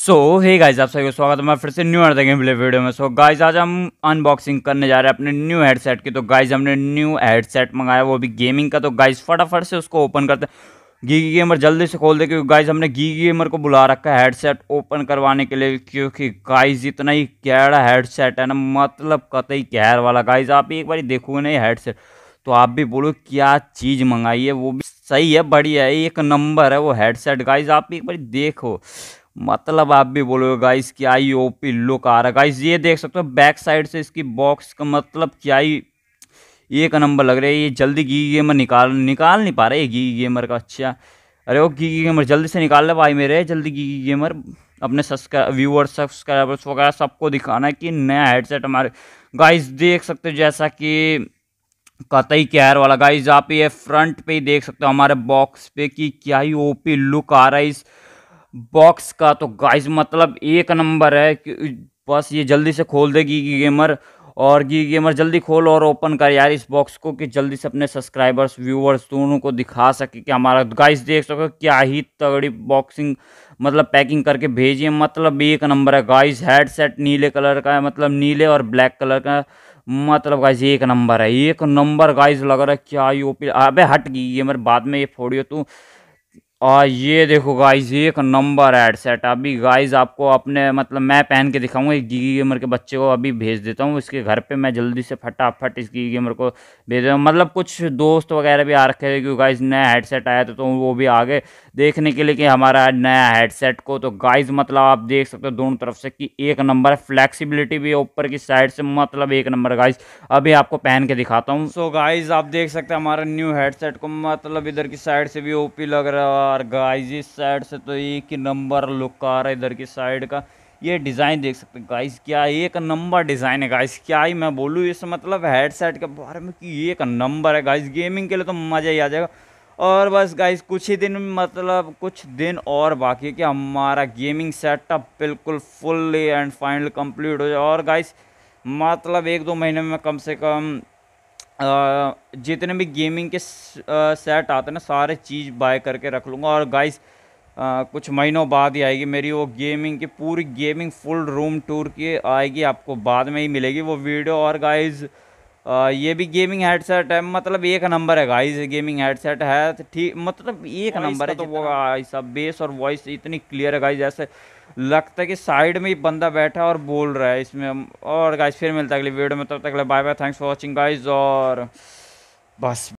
सो hey guys आप सभी को स्वागत है मैं फिर से न्यू हेड देखें प्ले वीडियो में सो so, गाइज आज हम अनबॉक्सिंग करने जा रहे हैं अपने न्यू हेडसेट की तो गाइज हमने न्यू हेडसेट मंगाया वो भी गेमिंग का तो गाइज फटाफट से उसको ओपन करते हैं गीगी गेमर जल्दी से खोल दे क्योंकि गाइज हमने गीगी गेमर को बुला रखा है हेडसेट ओपन करवाने के लिए क्योंकि गाइज इतना ही कैड़ा हेडसेट है ना मतलब कतई गहर वाला गाइज आप एक बार देखोगे नहीं हेडसेट तो आप भी बोलो क्या चीज़ मंगाई है वो भी सही है बढ़िया है एक नंबर है वो हेडसेट गाइज आप एक बार देखो मतलब आप भी बोलोगे गाइस क्या ही पी लुक आ रहा है गाइस ये देख सकते हो बैक साइड से इसकी बॉक्स का मतलब क्या ही एक नंबर लग रहा है ये जल्दी गी गेमर निकाल निकाल नहीं पा रहा है गी गेमर का अच्छा अरे वो गी गेमर जल्दी से निकाल ले भाई मेरे जल्दी गी गेमर अपने सब्सक्राइब व्यूअर्स सब्सक्राइबर्स वगैरह सबको दिखाना है कि नया हेडसेट हमारे गाइस देख सकते हो जैसा कि कतई कैर वाला गाइस आप ये फ्रंट पे ही देख सकते हो हमारे बॉक्स पे कि क्या ही ओपी लुक आ रहा है इस बॉक्स का तो गाइस मतलब एक नंबर है कि बस ये जल्दी से खोल दे गी गेमर और गी गेमर जल्दी खोल और ओपन कर यार इस बॉक्स को कि जल्दी से अपने सब्सक्राइबर्स व्यूअर्स दोनों को दिखा सके कि हमारा गाइस देख सको क्या ही तगड़ी बॉक्सिंग मतलब पैकिंग करके भेजिए मतलब एक नंबर है गाइस हेडसेट नीले कलर का है मतलब नीले और ब्लैक कलर का मतलब गाइज एक नंबर है एक नंबर गाइज लग रहा है क्या यू पी अबे हट गई गेमर बाद में ये फोड़ियो तू और ये देखो गाइज एक नंबर एड सेट अभी गाइज आपको अपने मतलब मैं पहन के दिखाऊंगा एक गीगी गेमर के बच्चे को अभी भेज देता हूँ इसके घर पे मैं जल्दी से फटाफट इस गीगी गेमर को भेज देता हूँ मतलब कुछ दोस्त वगैरह भी आ रखे थे क्योंकि गाइज नया हेडसेट आया था तो वो भी आ गए देखने के लिए कि हमारा नया हेडसेट को तो गाइज मतलब आप देख सकते हो दोनों तरफ से कि एक नंबर है फ्लेक्सिबिलिटी भी ऊपर की साइड से मतलब एक नंबर गाइज अभी आपको पहन के दिखाता हूँ सो गाइस गाइज आप देख सकते हैं हमारा न्यू हेडसेट को मतलब इधर की साइड से भी ओपी लग रहा है और गाइज इस साइड से तो एक ही नंबर लुक आ रहा है इधर की साइड का ये डिज़ाइन देख सकते हैं गाइस क्या एक नंबर डिज़ाइन है गाइस क्या ही मैं बोलूँ इस मतलब हेडसेट के बारे में कि एक नंबर है गाइस गेमिंग के लिए तो मज़ा ही आ जाएगा और बस गाइस कुछ ही दिन मतलब कुछ दिन और बाकी है कि हमारा गेमिंग सेटअप बिल्कुल फुल्ली एंड फाइनल कंप्लीट हो जाए और गाइस मतलब एक दो महीने में कम से कम जितने भी गेमिंग के सेट आते हैं ना सारे चीज़ बाय करके रख लूँगा और गाइस कुछ महीनों बाद ही आएगी मेरी वो गेमिंग की पूरी गेमिंग फुल रूम टूर की आएगी आपको बाद में ही मिलेगी वो वीडियो और गाइज़ ये भी गेमिंग हेडसेट है मतलब एक नंबर है गाइस गेमिंग हेडसेट है तो ठीक मतलब एक नंबर है तो वो ऐसा बेस और वॉइस इतनी क्लियर है गाइस जैसे लगता है कि साइड में ही बंदा बैठा है और बोल रहा है इसमें और गाइस फिर मिलता है अगली वीडियो में तब तो तक bye bye thanks for watching guys और बस